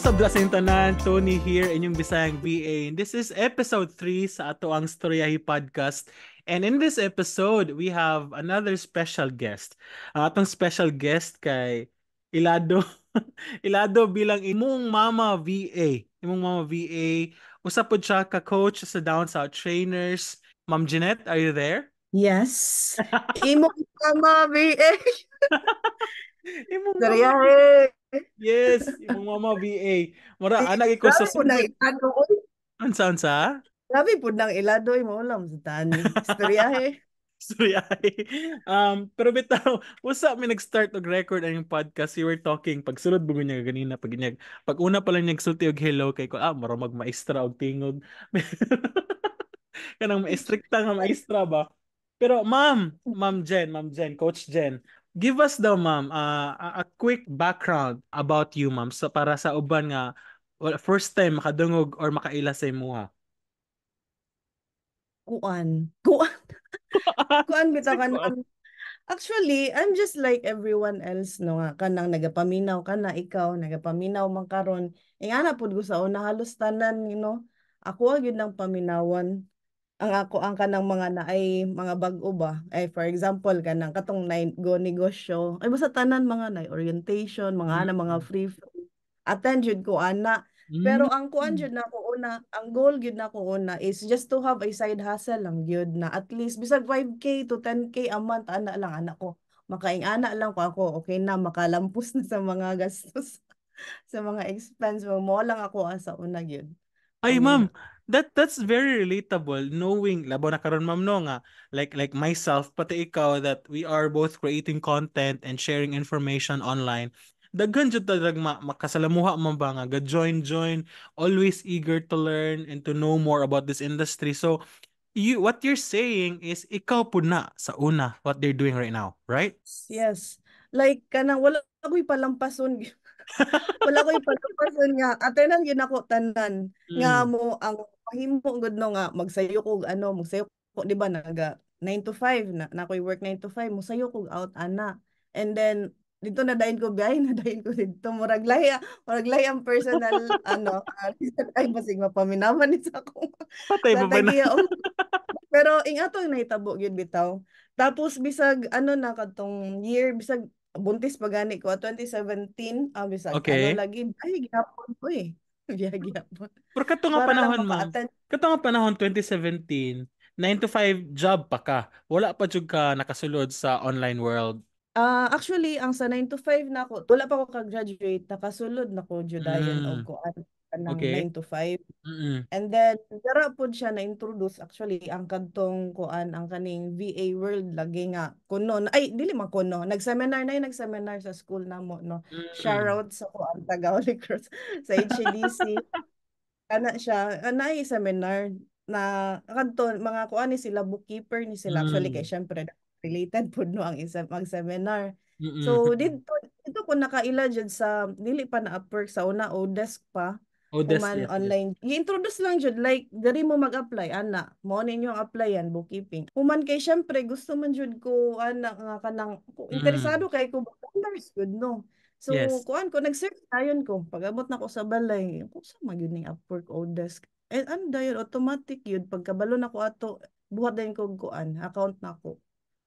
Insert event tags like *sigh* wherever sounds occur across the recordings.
Hello sa Blasing Tanan, Tony here, inyong Bisayang BA. this is episode 3 sa ato ang Storyahi Podcast. And in this episode, we have another special guest. Ang atong special guest kay Ilado. *laughs* Ilado bilang imong mama VA. Imong mama VA. Usapod siya ka coach sa Down South Trainers. Ma'am Jeanette, are you there? Yes. *laughs* imong mama VA. *laughs* imong mama. Yes, yung mama VA. Mara, ah, anak ko sa... Grabe po Ansa, ansa? Grabe po ng ilado, mo ulam sa tani. Istoryahe. *laughs* Istoryahe. um, pero bitaw, what's up, may nag-start og record ang podcast. You were talking, pag bugo mo niya ganina, pag, niya, pag una pala niya sulti og hello, kay ko, ah, maramag maestra og tingog. *laughs* Kanang maestrikta nga maestra ba? Pero ma'am, ma'am Jen, ma'am Jen, coach Jen, Give us daw ma'am uh, a quick background about you ma'am so para sa uban nga well, first time makadungog or makaila sa ha Kuan. *laughs* Kuan. *laughs* Kuan bitakan. Actually, I'm just like everyone else no nga kanang nagapaminaw ka na ikaw nagapaminaw man karon. Ingana eh, pud gusto na una halos tanan you know. Ako gyud nang paminawan ang ako ang kanang mga na ay mga bag-o ba ay eh, for example kanang katong nine go negosyo ay basta tanan mga na orientation mga mm. na mga free flow attend jud ko ana mm. pero ang kuan jud na ko una ang goal jud na ko una is just to have a side hustle lang jud na at least bisag 5k to 10k a month ana lang ana ko makaing ana lang ko ako okay na makalampos na sa mga *laughs* gastos sa mga expense mo lang ako asa ah, una gyud ay um, ma'am that that's very relatable knowing labo na karon ma'am no nga like like myself pati ikaw that we are both creating content and sharing information online daghan jud ta ma makasalamuha man ba nga join join always eager to learn and to know more about this industry so you what you're saying is ikaw po na sa una what they're doing right now right yes like kanang wala wala ko'y pagkapasun nga. Atanan yun ako tanan. Mm. Nga hmm. mo, ang mahimo good no nga, magsayo ko, ano, magsayo ko, di ba, naga 9 to 5, na, na ko'y work 9 to 5, mo musayo ko out, ana. And then, dito na dain ko biyahe, *laughs* na dain ko dito. Murag laya, murag laya ang personal, ano, uh, ay, basig mapaminaman sa akong. Patay mo ba na? Pero ingatong nahitabo yun bitaw. Tapos bisag ano na katong year bisag buntis pa gani ko 2017 ah bisag okay. ano lagi ay gihapon ko eh *laughs* biya gihapon pero kato nga panahon man kato nga panahon 2017 9 to 5 job pa ka wala pa jud ka nakasulod sa online world Uh, actually, ang sa 9 to 5 na ako, wala pa ako ka-graduate, nakasulod na ko, Judayan mm. ko ng okay. 9 to 5. Mm-hmm. And then dara pud siya na introduce actually ang kantong kuan ang kaning VA world lagi nga kuno ay dili man kuno nag-seminar na yung nag-seminar sa school namo no. Mm-hmm. Shout out sa kuan Tagaw Liquors *laughs* sa HDC. E ana siya ana ah, seminar na kadto mga kuan ni sila bookkeeper ni sila mm-hmm. actually kay mm. syempre related pud no ang isa mag seminar. Mm-hmm. So dito dito ko nakaila jud sa dili pa na Upwork sa una o desk pa. Oh, Human that's, online. That's. I-introduce lang jud like diri mo mag-apply ana. Mo ninyo ang apply applyan bookkeeping. Human kay syempre gusto man jud ko ana nga kanang mm. Mm-hmm. interesado kay ko backgrounders good no. So yes. kuan ko nag-search ayon ko. Pagabot na ko sa balay, ko sa magyud ning Upwork desk. And ano dayon automatic yun pagkabalo na ko ato buhat din ko kuan account na ko.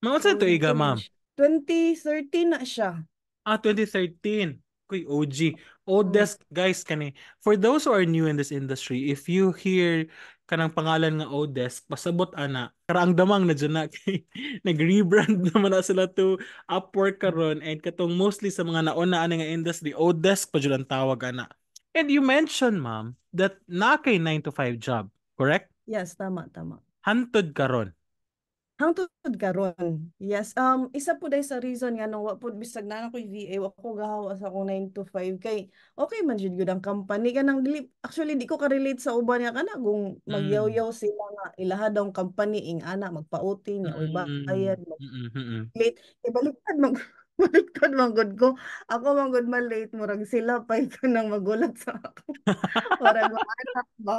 Mao sa so, to iga ma'am? 2013 na siya. Ah 2013. Kuy, OG. Odesk, mm. guys, kani. For those who are new in this industry, if you hear kanang pangalan nga Odesk, pasabot ana. Karaang damang na dyan na. *laughs* Nag-rebrand *laughs* naman na sila to Upwork karon and katong mostly sa mga nauna ana nga industry, Odesk pa jud ang tawag ana. And you mentioned, ma'am, that na kay 9 to 5 job, correct? Yes, tama, tama. Hantod karon hangtod karon yes um isa po dai sa reason nga nung po bisag na ko VA wa ko gahawa sa akong 9 to 5 kay okay man jud gud ang company kanang dili actually di ko ka relate sa uban nga kana kung mm. sila nga ilaha daw ang company ing ana magpa-OT niya mm. ba bayad mm, mm, mm. late ibaliktad mag *laughs* Baliktad man gud ko. Ako man gud man late murag sila pay ko nang magulat sa ako. Para *laughs* ba ba.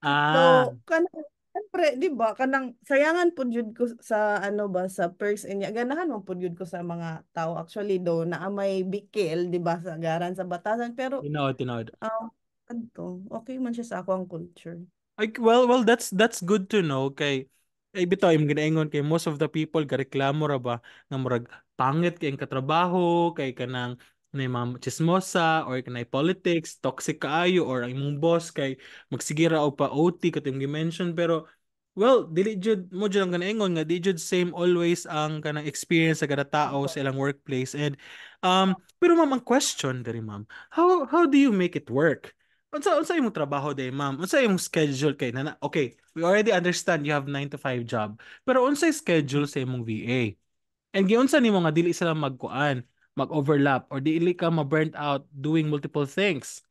Ah. So, kanang Siyempre, di ba, kanang sayangan po yun ko sa ano ba sa perks inya. Ganahan man po yun ko sa mga tao actually do na may bikil, di ba, sa garan sa batasan pero Tinood, tinood. um, ano, okay man siya sa ako ang culture. Like, well, well, that's that's good to know kay ay bitaw im ginaingon kay most of the people ga reklamo ra ba nga murag pangit kay ang katrabaho kay kanang na mga chismosa or kanay politics, toxic kaayo or ang imong boss kay magsigira og pa OT katong gi-mention pero well dili jud mo jud ang kanaingon nga di jud same always ang kanang experience sa kada tao sa ilang workplace and um pero ma'am ang question diri ma'am how how do you make it work unsa unsa imong trabaho day ma'am unsa imong schedule kay nana okay we already understand you have 9 to 5 job pero unsa schedule sa imong VA and giunsa nimo nga dili sila magkuan mag-overlap or dili ka ma-burnt out doing multiple things.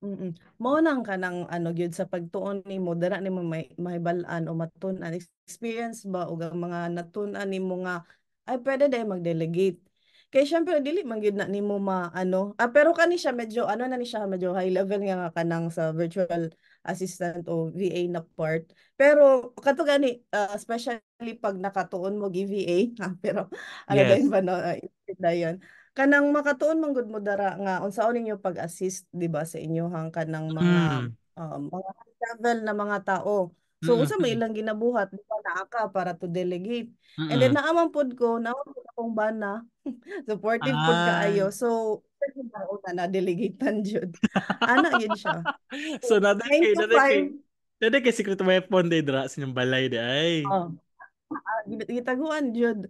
Mo mm Mao nang kanang ano gyud sa pagtuon nimo dara nimo may mahibal-an o matun-an experience ba o mga natun-an nimo nga ay pwede dai mag-delegate. Kay syempre dili man gyud na nimo ma ano ah, pero kani siya medyo ano na ni siya medyo high level nga kanang sa virtual assistant o VA na part. Pero kato gani, uh, ah, especially pag nakatuon mo VA, ha? *laughs* Ah, pero ano yes. ba no, uh, ah, dayon. Kanang makatuon mong gud mo dara nga unsaon ninyo pag-assist, di ba, sa inyohang kanang mga mm. uh, mga level na mga tao. So mm-hmm. usa may ilang ginabuhat di ba naaka para to delegate. Mm-hmm. And then naaman pod ko, naaman pod akong bana. *laughs* Supportive ah. pod kaayo. So Hibaon na na-delegatean jud. Ano yun siya. *laughs* so na kay na kay na kay secret weapon day dra sa inyong balay di ay. Oh. Uh, gitaguan jud.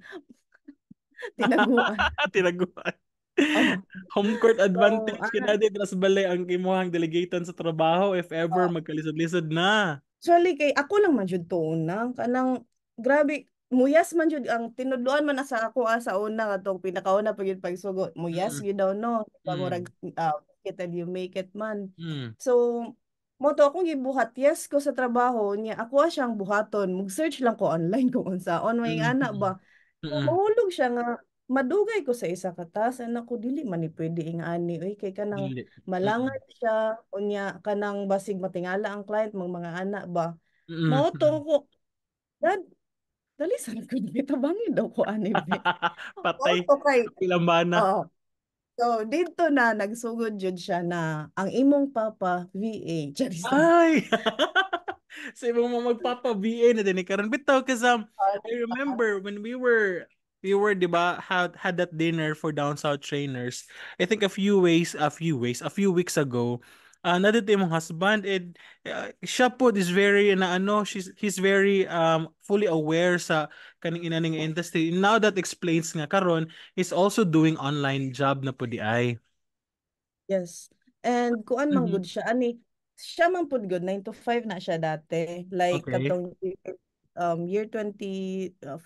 *laughs* Tinaguan. *laughs* Tinaguan. Oh. Home court advantage so, uh, kinadi sa balay ang imuhang delegatean sa trabaho if ever oh. magkalisod-lisod na. Actually kay ako lang man jud to na kanang grabe muyas man jud ang tinudloan man asa ako ah, sa una nga tong pinakauna pa gyud pagsugo muyas mm. gyud daw no pamurag mm. uh, ah, it and you make it man mm. so mo to akong gibuhat yes ko sa trabaho niya ako ah, siyang buhaton mag search lang ko online *laughs* kung unsaon may mm. ana ba mahulog siya nga madugay ko sa isa katas anak ko dili man ni pwede ing ani oy kay kanang malangat siya unya kanang basig matingala ang client mga mga anak ba mm. mo to ko dad dali sa ko di tabangin daw ko ani *laughs* patay oh, okay. ilambana oo oh. So, dito na, nagsugod jud siya na ang imong papa, VA. Charissa. Ay! *laughs* sa imong mga magpapa, VA na din. Eh. Karon bitaw, kasi um, I remember when we were we were, di ba, had, had that dinner for down south trainers. I think a few ways, a few ways, a few weeks ago, uh, ah, nadate mong husband and uh, eh, eh, siya po is very na ano she's he's very um fully aware sa kaning inaning ning industry now that explains nga karon is also doing online job na po di ay yes and kuan mang mm-hmm. good siya ani siya man pud good 9 to 5 na siya dati like okay. katong um year 2014 uh,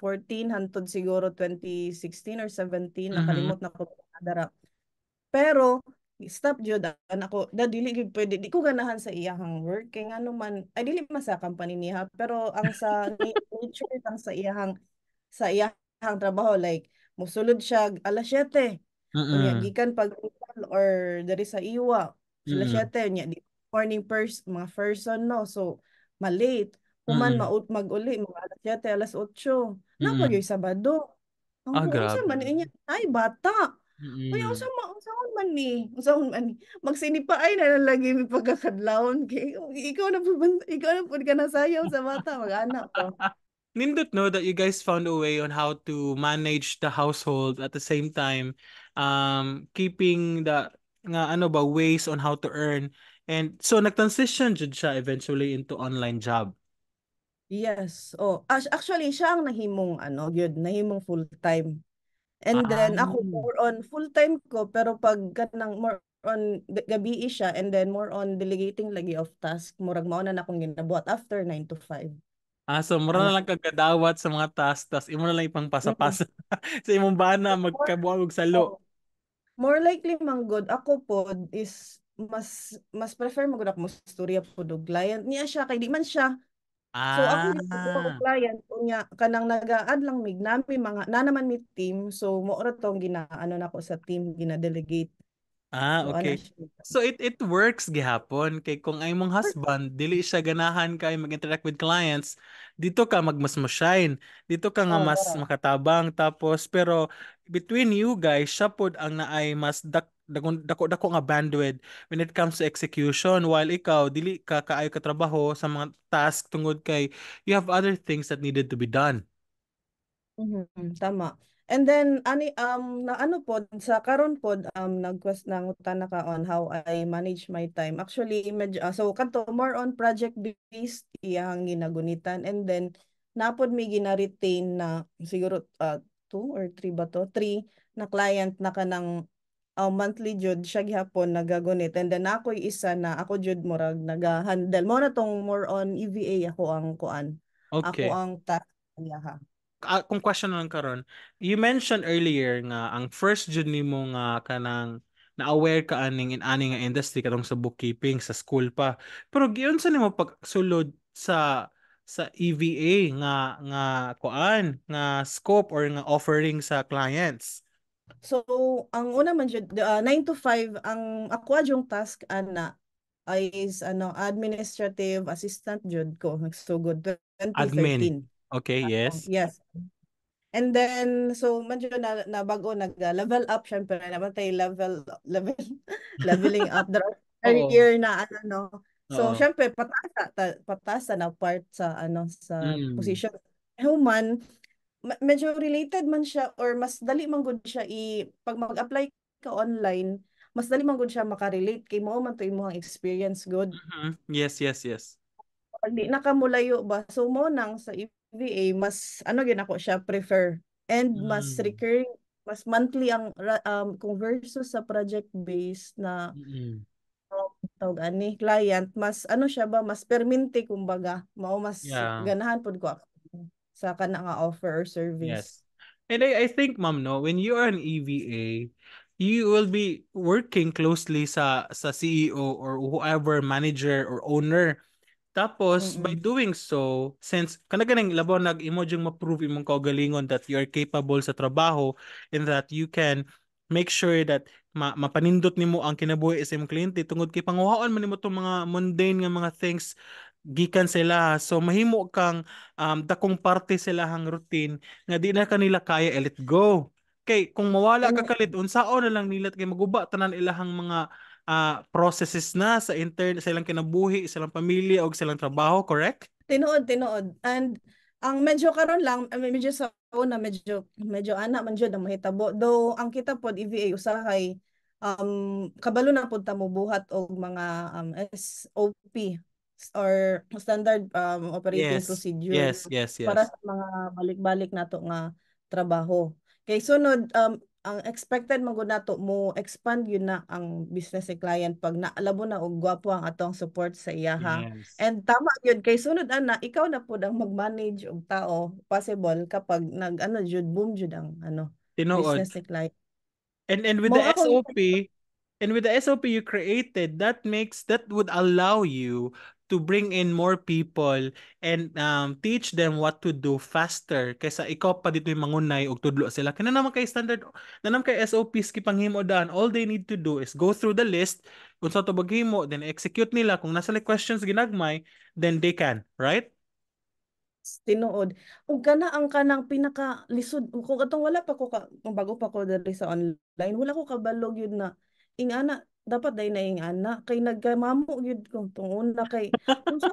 hantod siguro 2016 or 17 mm-hmm. nakalimot na ko dara pero stop jud ah. ako da dili gyud pwede di ko ganahan sa iyang work kay nga man ay dili man sa niya pero ang sa nature ang sa iyang sa iyang trabaho like musulod siya alas 7 mm gikan pag or diri sa iwa alas mm 7 di morning first mga first person no so malate Kuman mm. maut maguli mga alas 7 alas 8 na mm. pag Sabado. Ang ah, grabe. man niya ay bata. Mm. Uy, unsa ma unsa man ni, usaw man ni, magsinip pa ay nalalagi mi pagkakadlawon kay ikaw na po ikaw na pud ka nasayaw sa bata mag-anak ko. *laughs* Nindot no that you guys found a way on how to manage the household at the same time um keeping the nga ano ba ways on how to earn and so nagtransition jud siya eventually into online job. Yes. Oh, actually siya ang nahimong ano, gyud nahimong full-time And ah. then ako ah. more on full-time ko pero pag kanang more on gabi siya and then more on delegating lagi of task murag mao na akong ginabuhat after 9 to 5. Ah, so mura na lang kagadawat sa mga task tas imo na lang ipang pasapasa mm-hmm. *laughs* sa imong bana magkabuhag sa salo. More likely mang good ako po is mas mas prefer magud ako mo storya po og client niya siya kay di man siya So ako ah. na ko client unya kanang nagaad lang mig nami mga na naman mi team so mo ra tong ginaano na ko sa team gina-delegate. Ah, okay. So it it works gihapon kay kung ay mong husband dili siya ganahan kay mag-interact with clients, dito ka magmas mo shine. Dito ka nga mas makatabang tapos pero between you guys siya pod ang naay mas dak dako dako dako nga bandwidth when it comes to execution while ikaw dili ka kaayo ka trabaho sa mga task tungod kay you have other things that needed to be done. Mm-hmm, tama. And then ani um na ano pod sa karon pod um nagquest nang utan na ka on how I manage my time. Actually medyo, uh, so kanto more on project based iyang ginagunitan and then napod mi gina-retain na siguro uh, two or three ba to? Three na client na kanang uh, monthly jud siya gihapon nagagunit and then ako isa na ako jud murag nagahandle mo na tong more on EVA ako ang kuan okay. ako ang ta ha uh, ah, kung question lang karon you mentioned earlier nga ang first jud nimo nga kanang na-aware ka aning in aning nga industry katong sa bookkeeping sa school pa pero giyon sa nimo pagsulod sa sa EVA nga nga kuan nga scope or nga offering sa clients So, ang una man jud uh, 9 to 5 ang ako yung task ana ay is ano administrative assistant jud ko nagsugod 2013. Admin. Okay, ah, yes. Uh, yes. And then so medyo na, na bago nag ah, level up syempre naman tayo level level *laughs* leveling up the *laughs* oh. year na ano no. So uh-huh. syempre patasa ta, patasa na part sa ano sa mm. position human medyo related man siya or mas dali man gud siya i pag mag-apply ka online mas dali man gud siya makarelate kay mao man to imong experience good mm-hmm. yes yes yes hindi na ka mulayo ba so mo nang sa EVA mas ano gyud ako siya prefer and mm. mas recurring mas monthly ang um kung versus sa project based na mm-hmm. tawag ani client mas ano siya ba mas perminti kumbaga mao mas yeah. ganahan pud ko sa ka nga offer or service. Yes. And I, I think, ma'am, no, when you are an EVA, you will be working closely sa sa CEO or whoever manager or owner tapos mm-hmm. by doing so since kana ganing labaw nag imo jung ma-prove imong kaugalingon that you are capable sa trabaho and that you can make sure that ma mapanindot nimo ang kinabuhi sa imong kliyente tungod kay panguhaon man nimo tong mga mundane nga mga things gikan sila so mahimo kang um, dakong parte sila hang routine nga di na kanila kaya eh, let go kay kung mawala ka kalit unsaon na lang nila kay maguba tanan ilahang mga uh, processes na sa intern sa ilang kinabuhi sa ilang pamilya o sa ilang trabaho correct tinuod tinuod and ang medyo karon lang medyo sa una medyo medyo ana man jud ang mahitabo do ang kita pod EVA usa kay um kabalo na pud ta mo buhat og mga um, SOP or standard um, operating yes. procedure yes, yes, yes. para sa mga balik-balik nato nga trabaho. Kay sunod um, ang expected man nato mo expand yun na ang business ni client pag naalabo na og gwapo ang atong support sa iyaha. Yes. And tama yun kay sunod ana ikaw na pud ang mag-manage og tao possible kapag nag ano jud boom jud ang ano Tinuod. business ni client. And and with mo the SOP and with the SOP you created that makes that would allow you to bring in more people and um, teach them what to do faster kaysa ikaw pa dito yung mangunay og tudlo sila kana naman kay standard na naman kay SOPs kay panghimo dan all they need to do is go through the list kung sa tubag himo then execute nila kung nasa like questions ginagmay then they can right tinuod ug kana ang kanang pinaka lisod kung atong wala pa ko ka, bago pa ko diri sa online wala ko kabalog yun na ingana dapat day naing ana kay nagmamu gyud kung tung una kay unsa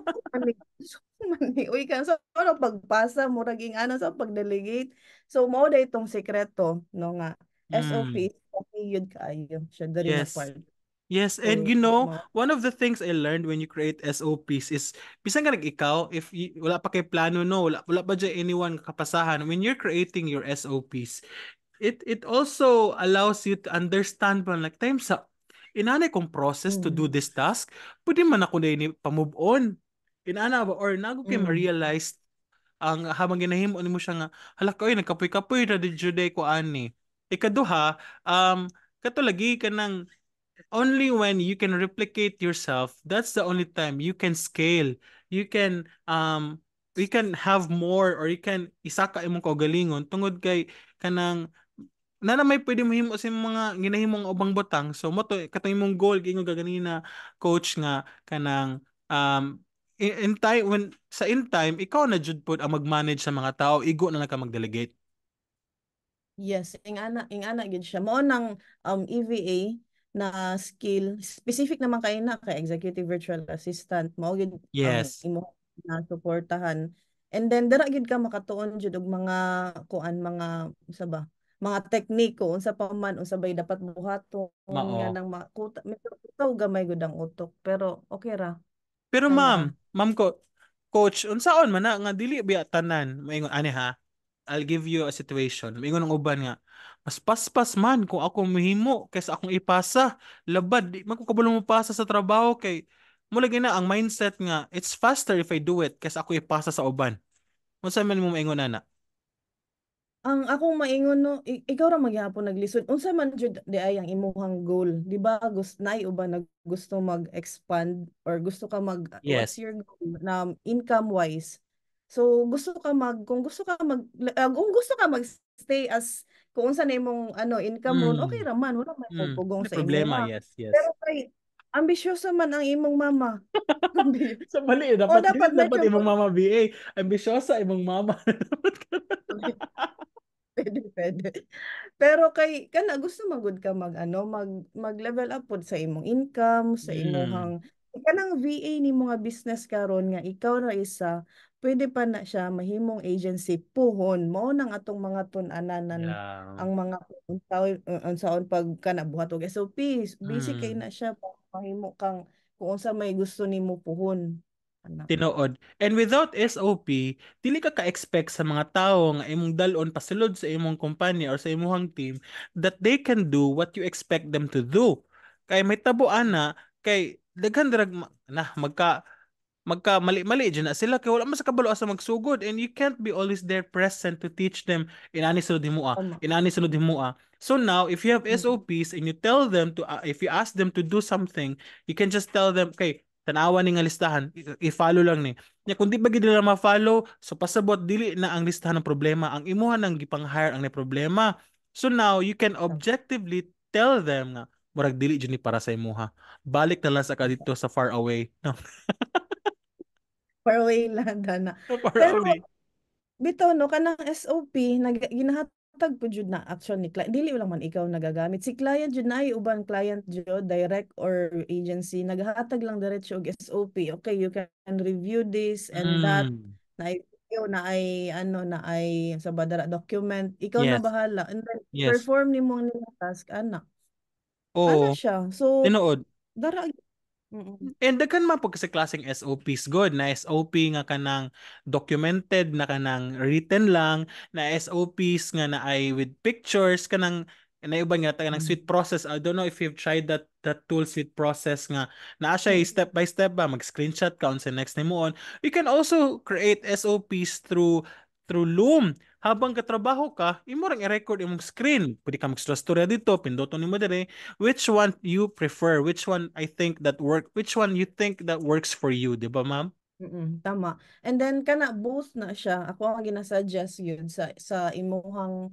man ni uy kan sa ano pagpasa mo raging ano sa pagdelegate so mo day tong sekreto no nga mm. SOP okay yun kaayo siya diri yes. part Yes, and you know, one of the things I learned when you create SOPs is bisan ka ikaw if you, wala pa kay plano no, wala wala ba dyan anyone kapasahan when you're creating your SOPs. It it also allows you to understand pa like time sa inanay kong process mm. to do hmm. this task, pwede man ako na ini pa-move on. Inana ba? Or nago kay mm. ma-realize ang habang ginahimo mo siya nga, hala ko, nagkapoy-kapoy na di Juday ko ani. Ikaduha, um, katulagi ka ng only when you can replicate yourself, that's the only time you can scale. You can um we can have more or you can isaka imong kaugalingon tungod kay kanang na na may pwede mo himo sa mga ginahimong ubang butang so mo to katong imong goal kay gaganina coach nga kanang um in, in time when sa in time ikaw na jud pod ang mag-manage sa mga tao igo na lang ka mag-delegate Yes, ing ana ing ana gid siya. mo nang um EVA na skill specific naman kay na kay executive virtual assistant mo gid yes. um, imo na suportahan. And then dara gid ka makatuon jud og mga kuan mga sa ba mga tekniko unsa pa man unsa bay dapat buhaton Mao. nga nang makuta medyo gamay gud ang utok pero okay ra pero Tama. ma'am ma'am ko coach unsaon man nga dili biya tanan moingon ani ha I'll give you a situation moingon ang uban nga mas paspas man kung ako mahimo kaysa akong ipasa labad di man ko kabalo mo pasa sa trabaho kay mula na ang mindset nga it's faster if I do it kaysa ako ipasa sa uban unsa man mo maingon ana ang akong maingon no, ikaw ra maghapon naglisod. Unsa man jud diay ang imuhang goal? Di ba gusto nay uba naggusto mag-expand or gusto ka mag Yes. what's your goal na income wise? So gusto ka mag kung gusto ka mag ah, kung gusto ka mag stay as kung unsa na imong ano income mo, Mm. okay hmm. ra man, wala may Mm. pagpugong sa problema, ma. yes, yes. Pero kay ambisyoso man ang imong mama. *laughs* Ambi- Sa mali, dapat, dapat dapat, dapat imong mama BA. Ambisyosa imong mama. *laughs* Pwede, pwede. Pero kay kana gusto magud ka mag ano mag mag level up pod sa imong income, sa imong mm. kanang VA ni mga business karon nga ikaw na isa, pwede pa na siya mahimong agency puhon mo nang atong mga tun-anan yeah. ang mga unsaon uh, pag kana buhat og SOPs basic mm. kay na siya mahimo kang kung unsa may gusto nimo puhon tinood. And without SOP, dili ka ka-expect sa mga tao nga imong dalon pasulod sa imong kumpanya or sa imong team that they can do what you expect them to do. Kay may tabo ana kay daghan drag na magka magka mali mali na sila kay wala man sa kabalo sa magsugod and you can't be always there present to teach them inani sulod himua ah, inani sulod a ah. so now if you have mm. SOPs and you tell them to uh, if you ask them to do something you can just tell them okay tanawa ni nga listahan i-follow lang ni nya kung di ba gid nila ma-follow so pasabot dili na ang listahan ng problema ang imuha nang gipang-hire ang ni problema so now you can objectively tell them nga murag dili jud ni para sa imuha balik na lang sa ka dito sa far away no *laughs* far away lang na far Pero, away bitaw no kanang SOP nag ginahat tagpo jud na action ni client dili lang man ikaw nagagamit si client jud na uban client jud direct or agency naghatag lang diretso og SOP okay you can review this and mm. that na review na ay ano na ay sa badara document ikaw yes. na bahala and then yes. perform nimo ang task anak oh ano siya so tinuod dara And daghan man pag sa klaseng SOPs good na SOP nga kanang documented na kanang written lang na SOPs nga na ay with pictures kanang naiuban nga kanang sweet process I don't know if you've tried that that tool sweet process nga na siya step by step ba mag screenshot ka on sa next nimo on you can also create SOPs through through Loom. Habang katrabaho ka, imurang i-record imong screen. Pwede ka magstorya dito, pinduto ni mo dire. Which one you prefer? Which one I think that work? Which one you think that works for you, di ba ma'am? Mm-mm, tama. And then kana both na siya. Ako ang ginasuggest yun sa sa imuhang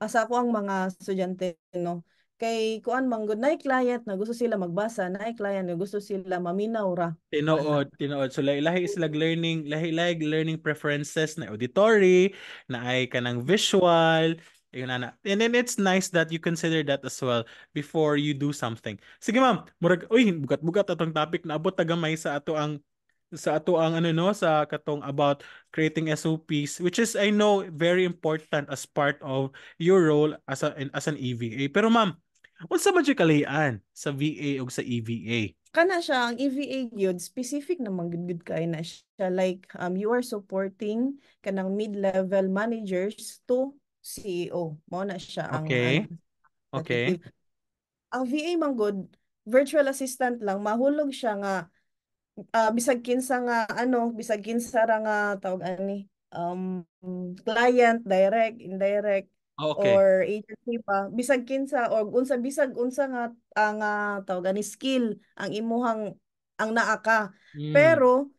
asa ah, ko ang mga estudyante no kay kuan man gud nay client na gusto sila magbasa nay client na gusto sila maminaw ra tinuod tinuod so lahi lahi is lag learning lahi lahi learning preferences na auditory na ay kanang visual yun na and then it's nice that you consider that as well before you do something sige ma'am murag uy bugat bugat atong topic na abot tagamay sa ato ang sa ato ang ano no sa katong about creating SOPs which is I know very important as part of your role as a, as an EVA. Pero ma'am, Unsa man kalian sa VA o sa EVA? kana siya ang EVA gyud specific na manggid kay na siya like um you are supporting kanang mid-level managers to CEO mo na siya ang Okay. Ano, ang, okay. Ang VA man virtual assistant lang mahulog siya nga uh, bisag kinsa nga ano bisag kinsa ra nga tawag ani um client direct indirect Okay. Or agency pa. Bisag kinsa or unsa bisag unsa nga ang ah, uh, tawag ni skill ang imuhang ang naa ka. Mm. Pero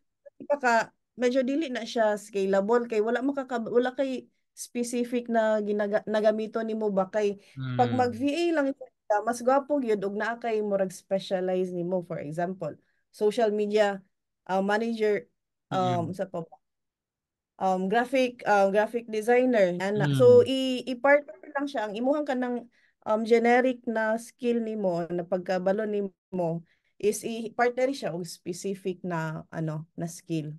paka medyo dili na siya scalable kay wala makaka wala kay specific na ginaga, nagamito nimo ba kay mm. pag mag hmm. VA lang ka ah, mas gwapo gyud og naa kay murag specialize nimo for example social media uh, manager um mm. sa pa um graphic uh, graphic designer ana mm. so i-partner hmm. i lang siya ang imuhang kanang um generic na skill nimo na pagkabalo nimo is i-partner siya og specific na ano na skill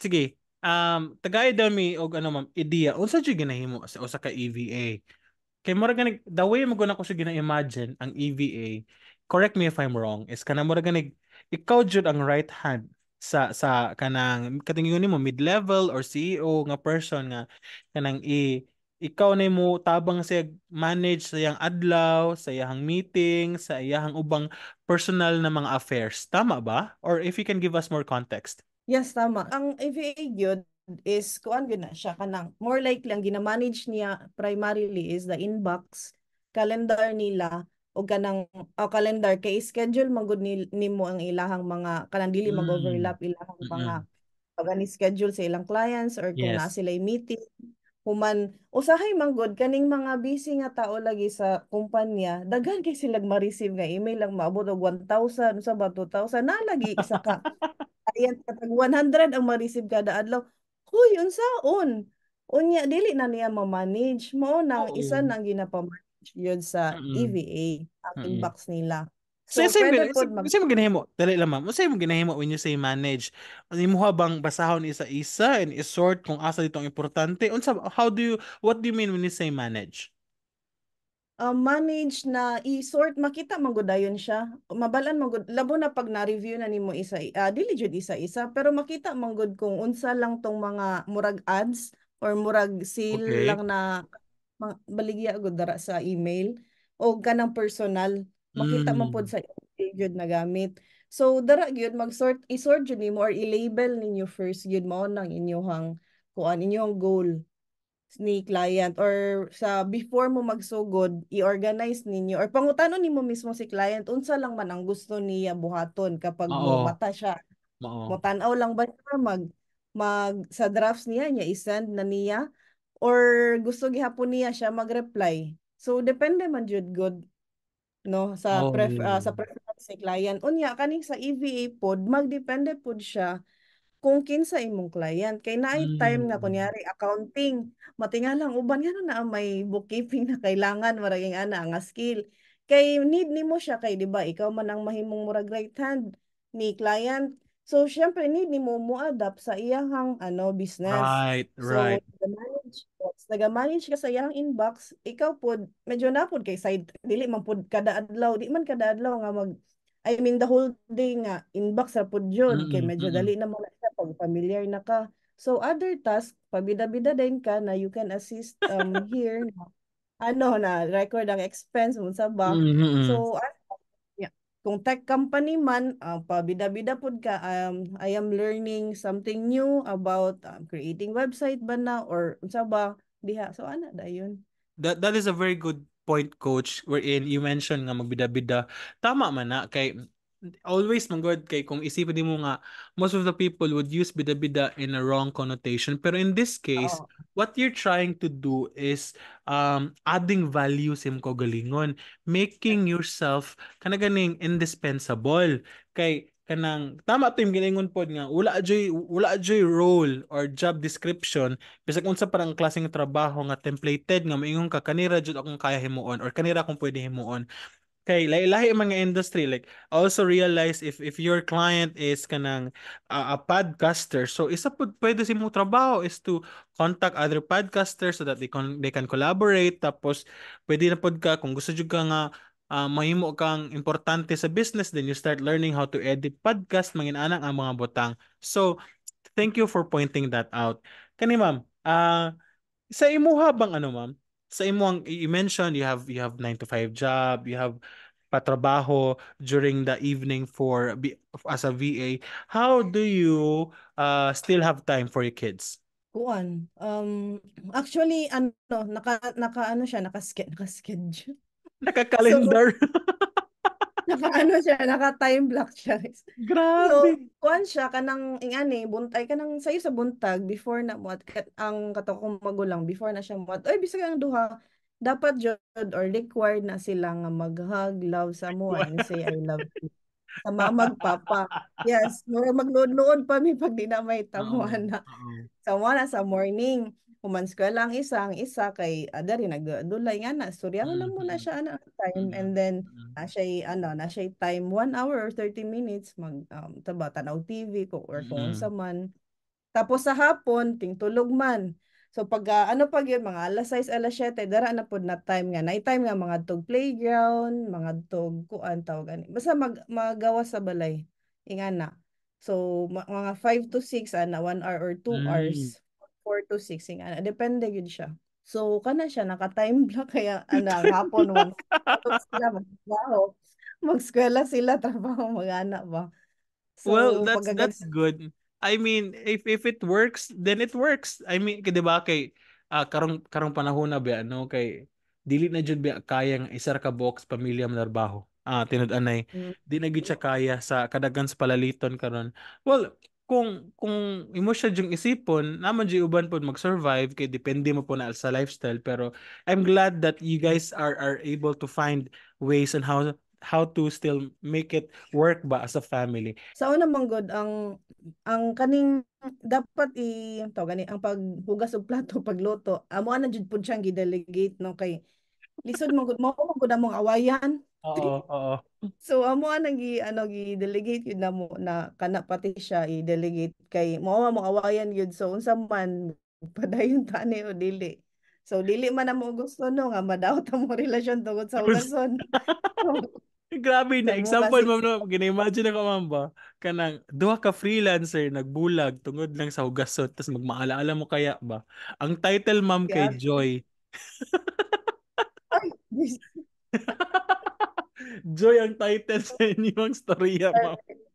sige um tagay daw og ano ma'am idea unsa jud ginahimo sa usa ka EVA kay mura ganig the way mo guna ko siya gina-imagine ang EVA correct me if I'm wrong is kana mura ganig ikaw jud ang right hand sa sa kanang katingon mo mid-level or CEO nga person nga kanang i ikaw na mo tabang sa manage sa iyang adlaw, sa iyang meeting, sa iyang ubang personal na mga affairs. Tama ba? Or if you can give us more context. Yes, tama. Ang AVA yun is kuan gyud na siya kanang more like lang gina-manage niya primarily is the inbox calendar nila o ganang o calendar kay schedule man gud nimo ang ilahang mga kanang dili mag mm. overlap ilahang mm-hmm. mga pag ani schedule sa ilang clients or kung yes. na sila meeting human usahay man gud kaning mga busy nga tao lagi sa kumpanya daghan kay sila ma-receive nga email ang maabot og 1000 sa ba 2000 na lagi isa ka *laughs* ayan katag 100 ang ma-receive kada adlaw huy unsaon unya dili na niya ma-manage mo na oh. isa nang ginapamanage yun sa mm-hmm. EVA, ang mm inbox nila. So, so say, pwede say, mag- mo ginahimo, dali lang ma'am. Say mo ginahimo when you say manage. Imuha ano habang basahon isa-isa and isort kung asa dito ang importante? Unsa how do you what do you mean when you say manage? Uh, manage na i-sort makita ayon siya. Mabalan magud labo na pag na-review na nimo isa uh, dili jud isa-isa pero makita manggod kung unsa lang tong mga murag ads or murag sale okay. lang na baligya agad dara sa email o kanang personal makita mm. man pod sa email gyud na gamit so dara gyud mag-sort i-sort jud nimo or i-label ninyo first gyud mo nang inyong kuan inyong goal ni client or sa before mo magsugod i-organize ninyo or pangutanon nimo mismo si client unsa lang man ang gusto niya buhaton kapag mo mata siya mo tan lang ba siya mag mag sa drafts niya niya i-send na niya or gusto gihapon niya siya magreply So depende man jud good no sa oh, pref yeah. uh, sa preference sa client. Unya kaning sa EVA pod magdepende pod siya kung kinsa imong client kay naay mm. time na hmm. kunyari accounting matingalang uban nga na may bookkeeping na kailangan maraging ana nga skill kay need nimo siya kay di ba ikaw man ang mahimong murag right hand ni client So, syempre, need ni mo mo adapt sa iyang ano, business. Right, right. So, manage naga-manage ka sa iyang inbox, ikaw pod medyo na pod kay side dili man pod kada adlaw, di man kada adlaw nga mag I mean the whole day nga inbox ra pod jud mm-hmm. kay medyo dali na mo na pag familiar na ka. So other task, pabida-bida din ka na you can assist um here ano na record ang expense mo sa bank. Mm-hmm. So kung tech company man, uh, pabida-bida pod ka, um, I am learning something new about um, creating website ba na or unsa ba diha. So ana dayon. That that is a very good point coach wherein you mentioned nga magbida-bida. Tama man na kay always mong good kay kung isipin din mo nga most of the people would use bida-bida in a wrong connotation pero in this case oh. what you're trying to do is um adding value sim ko galingon making yourself kana ganing indispensable kay kanang tama to yung giningon pod nga wala joy wala joy role or job description bisag unsa parang klaseng trabaho nga templated nga maingon ka kanira jud akong kaya himuon or kanira akong pwede himuon kay like lahi mga industry like also realize if if your client is kanang uh, a podcaster so isa pud pwede si mo trabaho is to contact other podcasters so that they can they can collaborate tapos pwede na pud ka kung gusto jud ka nga uh, mahimo kang importante sa business then you start learning how to edit podcast manginanang ang mga butang so thank you for pointing that out kani ma'am uh, sa imuha bang ano ma'am sa imong you mentioned you have you have 9 to 5 job, you have patrabaho during the evening for as a VA, how do you uh, still have time for your kids? Kuan. Um actually ano naka naka ano siya naka schedule naka schedule. Naka calendar. So, naka ano siya, naka time block siya. Grabe. So, kuan siya kanang ingani, eh, buntay kanang sayo sa buntag before na muat ang kato magulang before na siya muat. Oy bisag ang duha dapat jud or required na sila nga mag-hug, love sa mo and say I love you. Sa mamag papa. Yes, magluod-luod pa mi pag di na may tamuan na. Sa na sa morning humans ka lang isa, ang isa kay adari ah, nagdulay nga na storyahan lang mo na siya ana time and then na siya ano na siya time 1 hour or 30 minutes mag um, taba tanaw TV ko or phone mm-hmm. sa man tapos sa hapon tingtulog man So pag uh, ano pag yun mga alas 6 alas 7 dara na pod na time nga night time nga mga tog playground, mga tog kuan tawag ani. Basta mag magawa sa balay. Ingana. So mga 5 to 6 ana 1 hour or 2 mm. hours 4 to 6 ing ana depende gyud siya so kana siya naka time block kaya ana hapon *laughs* one sila magtrabaho magskwela sila trabaho magana ba so, well that's pagaganda. that's good I mean if if it works then it works I mean kay diba kay uh, karong karong panahon na ba ano kay dili na jud ba kayang isar ka box pamilya mo trabaho ah tinud-anay mm. di na gyud siya kaya sa kadagan sa palaliton karon well kung kung imo siya jung isipon naman di uban pod mag-survive kay depende mo po na sa lifestyle pero I'm glad that you guys are are able to find ways and how how to still make it work ba as a family sa una mong god ang ang kaning dapat i to gani ang paghugas og plato *laughs* pagluto amo ana jud pud siyang gidelegate no kay lisod mo gud mo mo gud among awayan. Oo, oo. So amo anang ah, gi ano gi delegate yun na mo na kana pati siya i-delegate kay mo mo awayan yun so unsa man padayon tani o dili. So dili man na mo gusto no nga madaot mo relasyon tungod sa ulason. *laughs* Grabe na example mo no gina-imagine ako man ba kanang duha ka freelancer nagbulag tungod lang sa hugasot tas magmaalaala mo kaya ba ang title ma'am kay Joy *laughs* *laughs* Joy ang title sa inyong storya, ma'am. *laughs*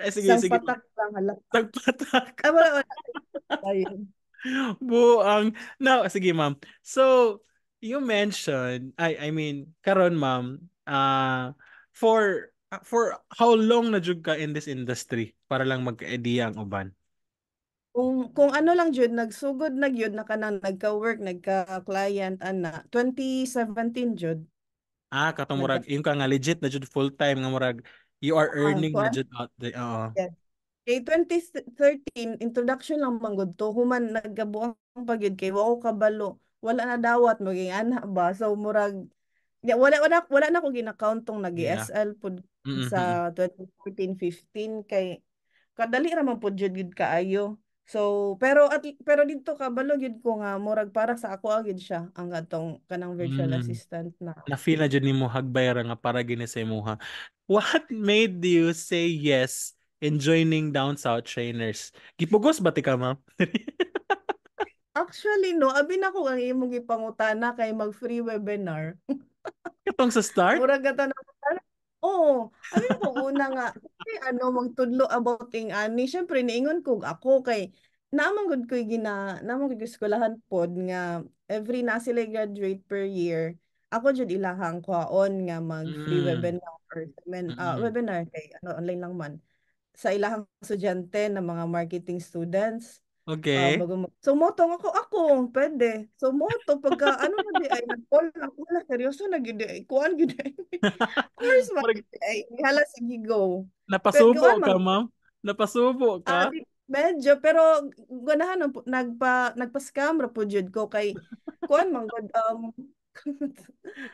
Eh, sige, Isang sige. patak lang, halak. Isang patak. Ah, wala, wala. Ayun. *laughs* Buang. Now, sige, ma'am. So, you mentioned, I, I mean, karon ma'am, uh, for ah, for how long na jud ka in this industry para lang mag-idea ang uban? kung kung ano lang jud nagsugod na jud na kanang nagka-work nagka-client ana 2017 jud ah katong murag imong ka nga legit na jud full time nga murag you are ah, earning uh, na jud out the oo uh. yes. 2013, introduction lang manggod to. Human, nagabuang pagyod kay wao kabalo. Wala na dawat, maging anak ba? So, murag, wala, wala, wala na ko ginakount tong nag yeah. E SL pod mm-hmm. sa 2014-15 kay kadali ra man pud jud kaayo. So pero at pero dito kabalog yun ko nga murag para sa ako agid ah, siya ang atong kanang virtual mm. assistant na. Na feel na jud nimo ra nga para gini sa imuha. What made you say yes in joining down south trainers? Gipugos ba ti ka ma? *laughs* Actually no, abi na ko ang imong gipangutana kay mag free webinar. *laughs* Katong sa start? Murag gata na Oo. Ano po una nga, kay ano, magtudlo about ting ani. Siyempre, niingon ko ako kay, naamang good ko'y gina, naamang good skulahan pod nga, every na sila graduate per year, ako jud ilahang kwaon nga mag free mm. webinar or men, uh, mm. webinar kay ano online lang man sa ilahang estudyante na mga marketing students Ah, okay. Uh, bago mag- so motong ako, ako, pwede. So moto, pagka ano na di ay, nag-call ako, wala, seryoso na gid ay, kuan gid ay. *laughs* Of course, ma, ay, hala sa gigo. Napasubo ka, ma'am? Napasubo ka? Uh, medyo, pero ganahan, nagpa, nagpa-scam ra po jud ko kay, kuan man, god, um, *laughs*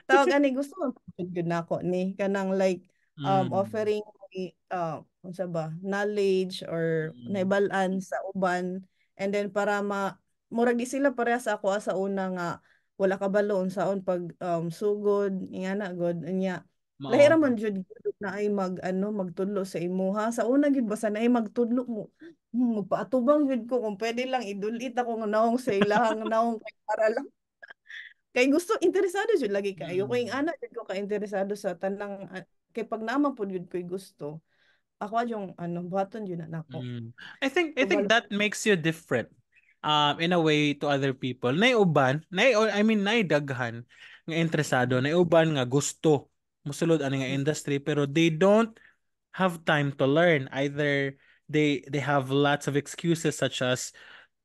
tawag ani gusto man jud na ako ni kanang like um mm. offering uh, unsa ba knowledge or mm. naibalan sa uban And then para ma murag di sila parehas ako ah, sa una nga wala balon saon pag um, sugod nga na god niya lahira man jud na ay mag ano magtudlo sa imuha sa una gid basta na ay magtudlo mo hmm, paatubang jud ko kung pwede lang idulit ako nga naong sa ilahang naong kay para lang *laughs* kay gusto interesado jud lagi kayo mm. ko ana jud ko ka interesado sa tanang ah, kay pag naman pud jud ko gusto ako yung ano button yun anak ko. Mm. I think I think that makes you different um in a way to other people. Nay uban, nay I mean nay daghan nga interesado, nay uban nga gusto musulod ani nga industry pero they don't have time to learn either they they have lots of excuses such as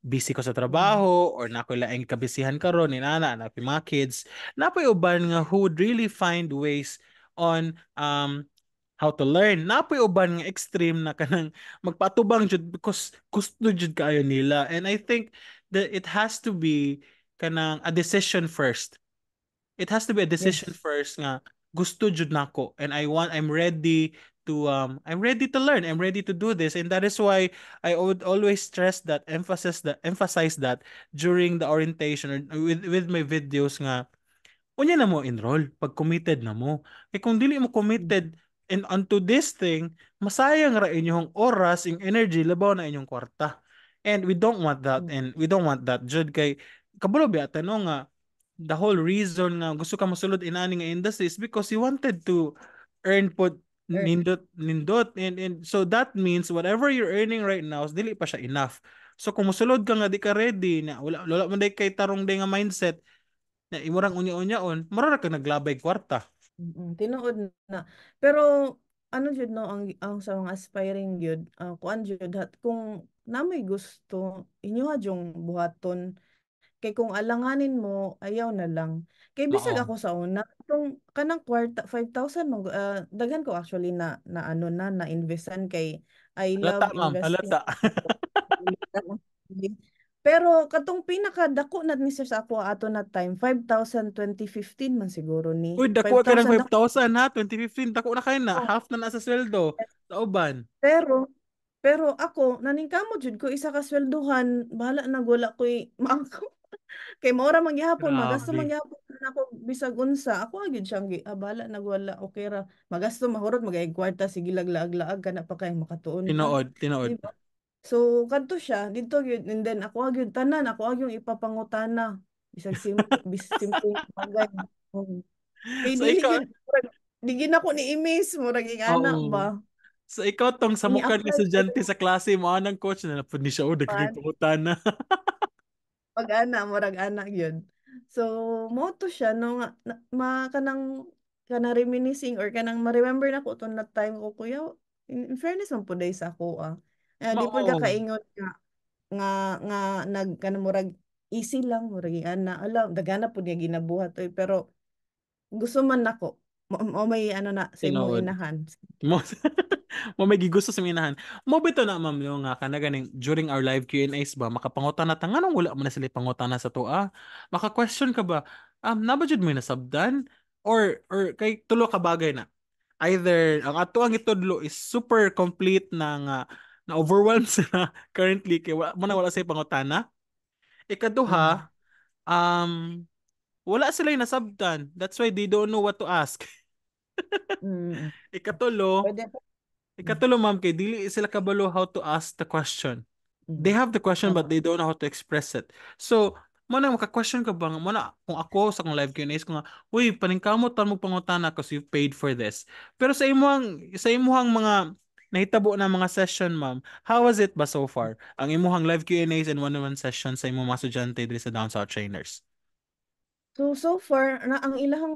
busy ko sa trabaho or na ko laing kabisihan karon ni nana na mga kids na uban nga who would really find ways on um how to learn. Napoy uban nga extreme na kanang magpatubang jud because gusto jud kaayo nila. And I think that it has to be kanang a decision first. It has to be a decision yes. first nga gusto jud nako and I want I'm ready to um I'm ready to learn. I'm ready to do this and that is why I would always stress that emphasis that emphasize that during the orientation with with my videos nga unya na mo enroll pag committed na mo. Kay kung dili mo committed, And unto this thing, masayang ra inyong oras, ing energy, labaw na inyong kwarta. And we don't want that. Hmm. And we don't want that. Jud kay, kabulo ba, tanong nga, the whole reason nga gusto ka masulod in nga industry is because you wanted to earn put earn. nindot nindot and and so that means whatever you're earning right now is dili pa siya enough so kung mosulod ka nga di ka ready na wala wala man day kay tarong day nga mindset na imurang unya-unyaon marara ka naglabay kwarta Mm, tinuod na. Pero ano jud no ang ang sa mga aspiring jud uh, ah, kuan jud hat kung namay gusto inyo jong buhaton kay kung alanganin mo ayaw na lang kay bisag ako sa una tong kanang kwarta 5000 mo uh, daghan ko actually na na ano na na investan kay I love ma'am. investing *laughs* *laughs* Pero katong pinakadako na ni sir sa ako ato na time 5,000 2015 man siguro ni. Uy, dako ka ng 5,000 na, 2015 dako na kay na oh. half na nasa sweldo sa uban. Pero pero ako naningkamo jud ko isa ka swelduhan bahala na gula koy maangko. *laughs* Kay Mora ra mangyapon, magasto mangyapon na ako bisag unsa. Ako agid siyang abala ah, nagwala okay ra. Magasto mahurot magay kwarta sige laglaag-laag kana pa kay makatuon. Tinuod, tinuod. Diba? So kanto siya dito yun and then ako gyud tanan ako gyud ipapangutana bisag simple simple bagay. Oh. Hey, eh, so, di, ikaw, di, di ni imis mo naging anak ba. So ikaw tong sa mukha ni estudyante sa klase mo anang coach na napud ni siya o oh, nagkikipangutana. Pag *laughs* anak, murag anak yun. So mo to siya no nga na, ma kanang kana reminiscing or kanang ma-remember na ko to na time ko kuya in, in fairness man po day sa ako ah Uh, di pud ka kaingon nga nga nga nag kanang murag easy lang murag ana ah, alam dagana pud niya ginabuhat oy pero gusto man nako mo may ano na sa imong inahan mo *laughs* mo may gigusto sa minahan mo bito na ma'am no nga ah, kana ganing during our live Q&A ba makapangutan na ta nganong wala man na sila pangutan na sa toa maka question ka ba um na mo na sabdan or or kay tulo ka bagay na either ang ato ang itudlo is super complete na nga uh, na overwhelmed *laughs* sila currently kay wala man wala sa pangutana. Ikaduha, hmm. um wala sila yung nasabtan. That's why they don't know what to ask. *laughs* mm. Ikatulo, Pwede. ikatulo ma'am kay dili sila kabalo how to ask the question. Hmm. They have the question but they don't know how to express it. So, mo na maka-question ka bang mo na kung ako sa kong live Q&A ko nga uy paningkamot mo pangutana because you paid for this pero sa imong sa imong mga nahitabo na mga session, ma'am. How was it ba so far? Ang imuhang live Q&As and one-on-one sessions sa imong mga estudyante sa Down South Trainers. So, so far, na ang ilahang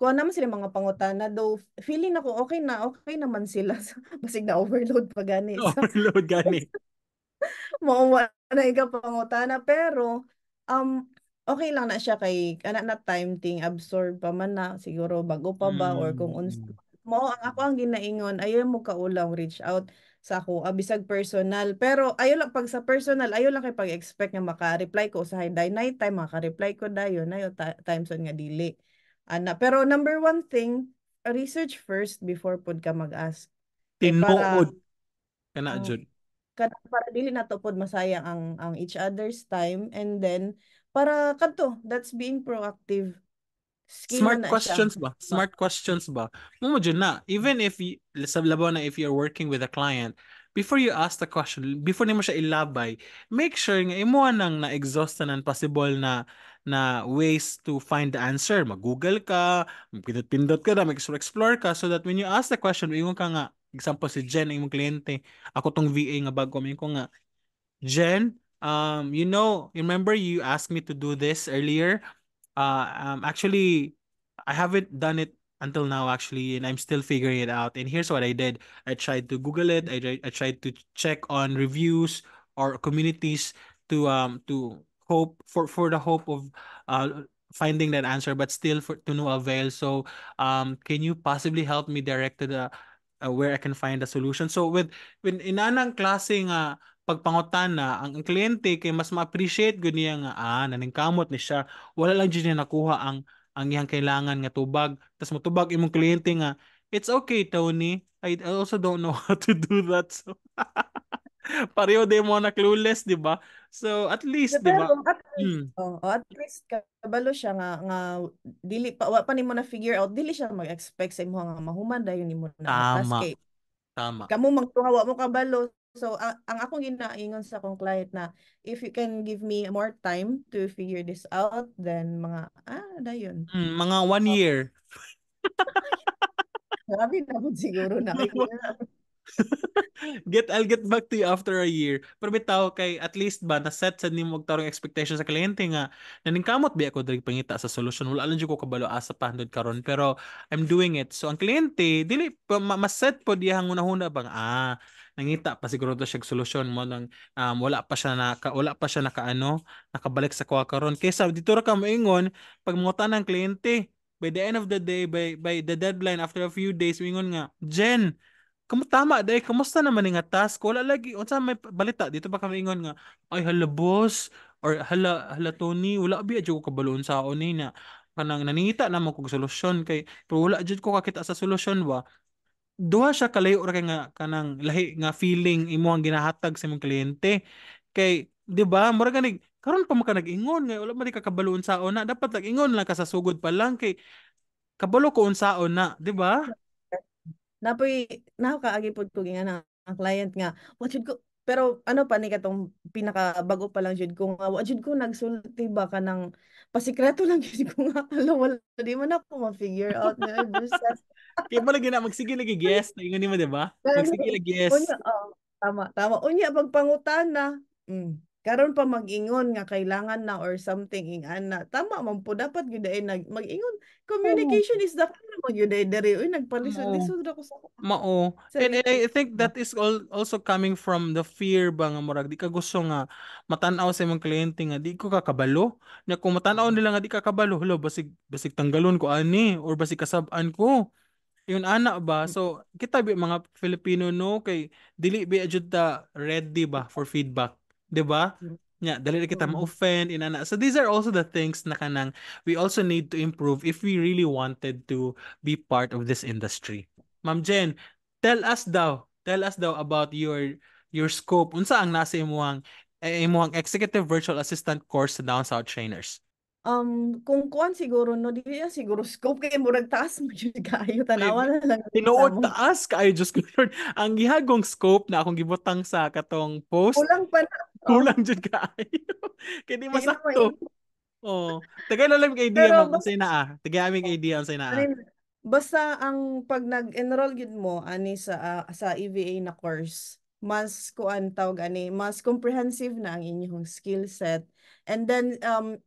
kuha naman sila mga pangutan na though feeling ako okay na okay naman sila *laughs* basig na overload pa gani *laughs* overload gani *laughs* mauwa na iga na. pero um okay lang na siya kay ana na time ting absorb pa man na siguro bago pa ba mm. or kung mm. unsa mo ang ako ang ginaingon ayo mo kaulaw reach out sa ako abisag ah, personal pero ayo lang pag sa personal ayo lang kay pag expect nga maka-reply ko sa day night time maka-reply ko dayon ayo time zone nga dili ana pero number one thing research first before pud ka mag-ask eh, tinuod kana mm. jud kada para dili na to pod masayang ang ang each other's time and then para kadto that's being proactive Smart questions ba? Smart questions ba? Mo na, even if you, sa labaw na if you're working with a client, before you ask the question, before nimo siya ilabay, make sure nga imo nang na-exhaust na possible na na ways to find the answer. Mag-google ka, pindot-pindot ka na, mag-explore ka so that when you ask the question, ingon ka nga, example si Jen, imong kliyente, ako tong VA nga bago, ko nga, Jen, um, you know, remember you asked me to do this earlier? uh um actually I haven't done it until now actually and I'm still figuring it out. And here's what I did. I tried to Google it. I I tried to check on reviews or communities to um to hope for for the hope of uh finding that answer but still for to no avail so um can you possibly help me direct to the uh, where I can find a solution so with with anang klaseng uh, pagpangutana ang, ang kliyente kay mas ma-appreciate gud niya nga ah kamot ni siya wala lang jud niya nakuha ang ang iyang kailangan nga tubag tas motubag imong kliyente nga it's okay Tony I also don't know *laughs* how to do that so *laughs* pareho din mo na clueless di ba so at least di ba at, mm. oh, at least kabalo siya nga nga dili pa wa pa nimo na figure out dili siya mag-expect sa imong nga mahuman dayon nimo na tama Tama. Kamu magtuhawa mo kabalo So, ang, ang akong ginaingon sa akong client na, if you can give me more time to figure this out, then mga, ah, na ano yun. Mm, mga one so, year. *laughs* Grabe na po siguro na. *laughs* get I'll get back to you after a year. Pero bitaw kay at least ba na set sa nimo og tarong expectation sa kliyente nga naningkamot bi ako diri pangita sa solution wala lang jud ko kabalo asa pa handod karon pero I'm doing it. So ang kliyente dili ma, set po diya ang una ba ah nangita pa siguro to siya solusyon mo lang um, wala pa siya naka wala pa siya nakaano nakabalik sa kuha karon kaysa dito ra ka moingon pag mangutan ng kliyente by the end of the day by by the deadline after a few days moingon nga Jen kamo tama day kamusta naman nga task wala lagi unsa may balita dito ba kami ingon nga ay hello boss or hala hala Tony wala biya jud ko kabaloon sa ni na kanang nanita na mo kog solusyon kay pero wala jud ko kakita sa solusyon ba duha siya kalayo ra kay nga kanang lahi nga feeling imo ang ginahatag sa imong kliyente kay di ba mura ganig karon pa maka nag-ingon nga wala man di kakabaloon sa na dapat nag-ingon lang kasasugod pa lang kay kabalo ko unsa na di ba Napoy nakaagi pod ko nga ang client nga what should go pero ano pa ni katong pinakabago pa lang jud ko nga wa jud ko nagsulti ba ka ng pasikreto lang *laughs* jud ko nga alam wala di man ako ma-figure out ni Bruce. *laughs* Kaya mo lagi na magsige lagi guess *laughs* na ingon mo di ba? Magsige lagi guess. Unya, oh, tama tama. Unya pagpangutan na. Mm karon pa magingon nga kailangan na or something ingan na tama man po dapat gyud ay nag communication oh. is the key mo gyud ay diri uy nagpalisod lisod ako sa mao and I think that is all also coming from the fear ba nga murag di ka gusto nga matan-aw sa imong kliyente nga di ko kakabalo na kung matan-aw nila nga di ka kabalo hello basig basig tanggalon ko ani or basig kasab-an ko yun ana ba so kita bi mga Filipino no kay dili bi jud ta ready ba for feedback 'di ba? Mm. Nya, yeah, dali na kita mm-hmm. ma-offend inana. So these are also the things na kanang we also need to improve if we really wanted to be part of this industry. Ma'am Jen, tell us daw, tell us daw about your your scope. Unsa ang nasa imong eh, imong executive virtual assistant course sa Down South Trainers? um kung kuan siguro no dili siguro scope kay murag taas mo jud kaayo tanawa na lang tinuod taas kaayo just ko ang gihagong scope na akong gibutang sa katong post kulang pa na oh. kulang jud kaayo *laughs* kay di masakto oh tagay na lang kay idea mo unsay naa ah. tagay aming idea mo unsay naa ah. basta ang pag nag-enroll gid mo ani sa uh, sa EVA na course mas kuan tawag ani mas comprehensive na ang inyong skill set and then um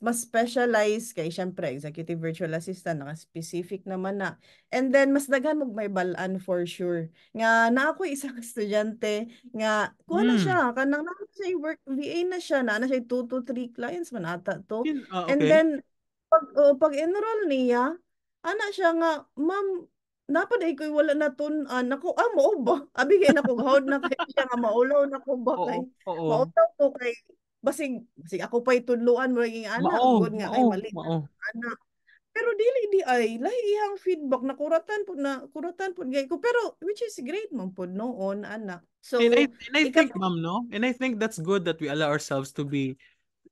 mas specialized kay syempre executive virtual assistant naka specific naman na and then mas daghan mo may balaan for sure nga na ako isang *laughs* estudyante nga kuha na siya hmm. kanang na siya work VA na siya na na siya 2 to 3 clients man ata to uh, okay. and then pag uh, oh, pag enroll niya ana siya nga ma'am napad ay ko'y wala na tun uh, nako ah mo ba *laughs* abigay na kog hawd na kay siya nga maulaw na kog ba kay oh, oh, oh. maulaw ko kay basing basig ako pa itudluan mo naging anak mao, good nga mao, ay mali anak pero dili di ay lahi iyang feedback na kuratan po na kuratan po gay ko pero which is great man po noon anak so and I, and I think ma'am no and I think that's good that we allow ourselves to be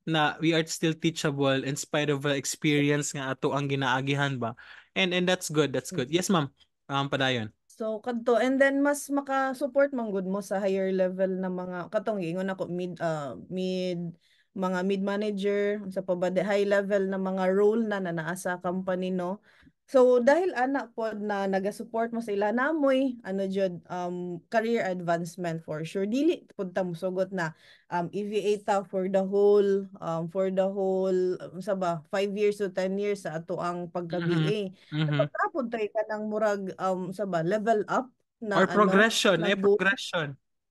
na we are still teachable in spite of the experience nga ato ang ginaagihan ba and and that's good that's good mm. yes ma'am um padayon So kadto and then mas maka-support man gud mo sa higher level na mga katong ingon ako mid uh, mid mga mid manager sa pa high level na mga role na na naa company no So dahil anak po na naga-support mo sa ila namoy ano jud um career advancement for sure dili pud ta mosugot na um EVA ta for the whole um for the whole um, sa ba 5 years to 10 years sa ato ang pagka-BA. Mm-hmm. Mm-hmm. tapos hmm Pagkapod tay ka ng murag um sa ba level up na or ano, progression, ano, eh, progression.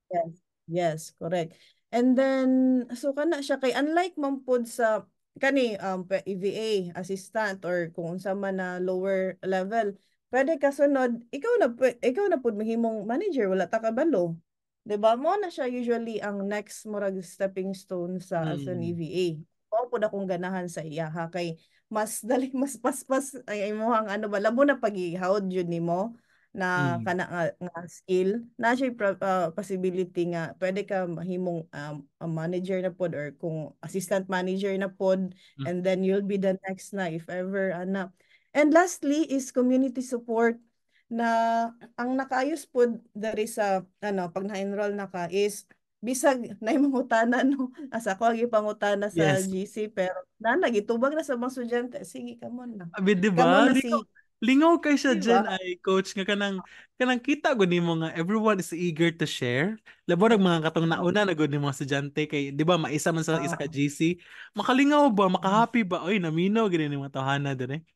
Yes. Yes, correct. And then so kana siya kay unlike man pod sa kani um EVA e assistant or kung unsa man na lower level pwede ka sunod ikaw na ikaw na pud mahimong manager wala ta kabalo 'di ba mo na siya usually ang next murag stepping stone sa mm. as e an EVA mao pud kung ganahan sa iya ha kay mas *laughs* dali mas paspas ay imong ano ba labo na paghihawd jud nimo na mm. kana nga, nga skill na siya uh, possibility nga pwede ka mahimong um, manager na pod or kung assistant manager na pod mm. and then you'll be the next na if ever ana and lastly is community support na ang nakaayos pod dari sa ano pag na-enroll na ka is bisag *laughs* na mangutana no asa ko agi pangutana sa yes. GC pero na nagitubag na sa mga estudyante sige kamon na abi di ba Lingaw kay sa diba? dyan ay coach nga kanang kanang kita gud nimo nga everyone is eager to share. Labo nag mga katong nauna na gud nimo mga estudyante kay di ba maisa man sa isa ka ah. GC. Makalingaw ba, makahappy ba? Oy, naminaw gani nimo tawhana dire.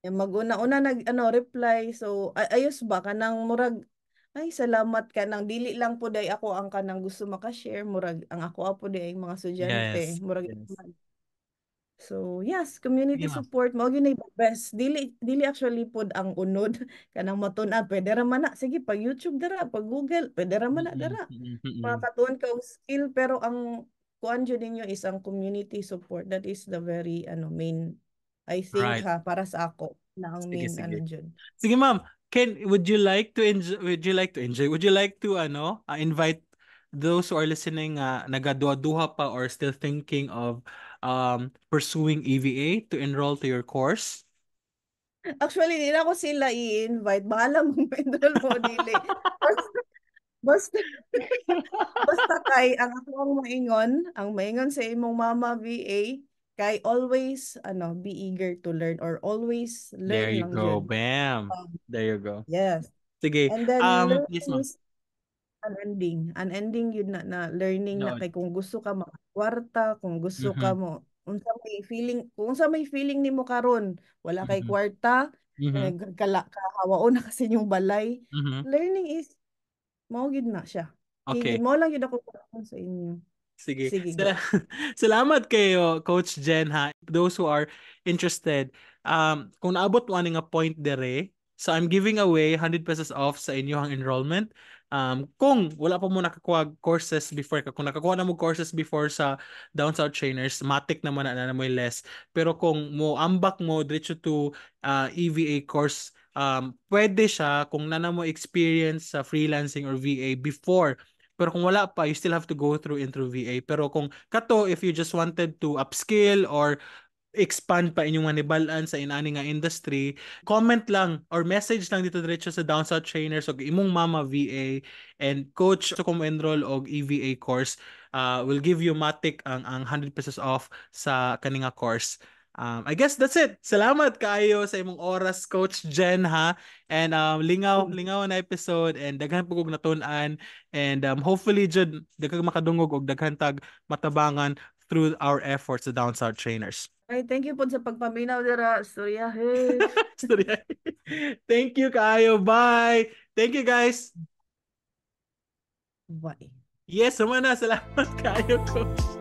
Yeah, maguna-una nag ano reply so ay- ayos ba kanang murag ay salamat ka nang dili lang po day ako ang kanang gusto maka-share murag ang ako apo day mga estudyante yes. murag yes. So yes, community yeah. support mao yun the best. Dili dili actually pod ang unod *laughs* kanang matun-an pwede ra man sige pa YouTube dara, pa Google pwede ra man dara. Makatuon ka og skill pero ang kuan jud ninyo is ang community support. That is the very ano main I think right. ha para sa ako na ang sige, main sige. ano jud. Sige ma'am, can would you like to enjoy would you like to enjoy? Would you like to ano uh, invite those who are listening uh, ah, nagaduha-duha pa or still thinking of um, pursuing EVA to enroll to your course? Actually, hindi na ako sila i-invite. Bahala *laughs* mong enroll mo, Dili. Basta, basta kay, ang ako maingon, ang maingon sa imong mama VA, kay always, ano, be eager to learn or always learn There you go, yun. bam. Um, There you go. Yes. Sige. And then um, learn, yes, unending. Unending yun na, na learning no. na kay kung gusto ka makwarta, kung gusto mm-hmm. ka mo unsa may feeling, kung unsa may feeling nimo karon, wala kay mm-hmm. kwarta, mm-hmm. Eh, kala na kasi yung balay. Mm-hmm. Learning is mao gid na siya. Okay. Higid mo lang yun ako sa inyo. Sige. Sige. Sal- *laughs* salamat kayo, Coach Jen, ha? Those who are interested, um, kung naabot wa mo nga point dere, so I'm giving away 100 pesos off sa inyo ang enrollment Um, kung wala pa mo nakakuha courses before kung nakakuha na mo courses before sa down south trainers, matik naman na na mo less. Pero kung mo ambak mo diretso to uh, EVA course, um, pwede siya kung nana mo experience sa freelancing or VA before pero kung wala pa, you still have to go through intro VA. Pero kung kato, if you just wanted to upskill or expand pa inyong manibalan sa inani nga industry, comment lang or message lang dito diretso sa Down Trainers o imong mama VA and coach sa so kung enroll og EVA course, uh, will give you matik ang, ang 100 pesos off sa kaninga course. Um, I guess that's it. Salamat kayo sa imong oras, Coach Jen, ha? And um, lingaw, lingaw na episode and daghan po kong natunan. And um, hopefully, Jud, daghan makadungog og daghan tag matabangan through our efforts sa Down Trainers. Ay, thank you po sa pagpaminaw dira storya. Hey. storya. thank you kayo. Bye. Thank you guys. Bye. Yes, sama na. Salamat *laughs* kayo, coach.